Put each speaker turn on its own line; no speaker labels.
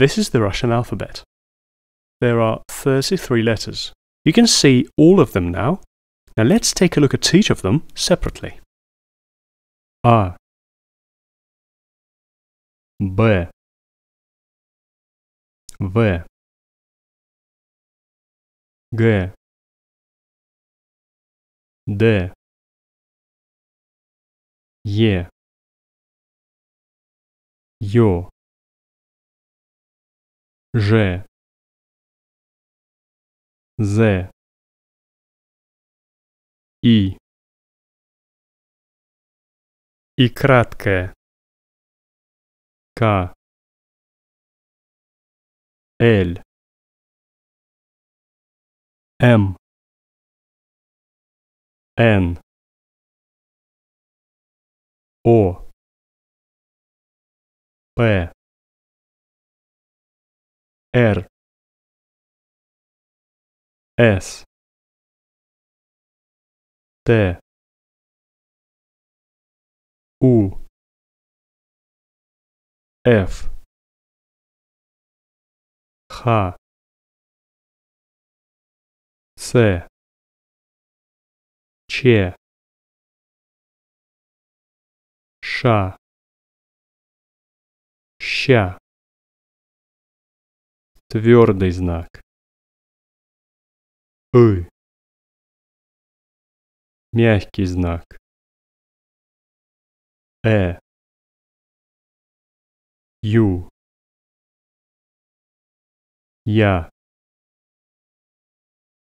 This is the Russian alphabet. There are 33 letters. You can see all of them now. Now let's take a look at each of them separately. A
B V G D Е Ё Ж. З. И. И краткое. К. Л. М. Н. О. П. R S T U F H C Ч Ша Ща Твердый знак. «ы». Мягкий знак. «э». «ю». «я».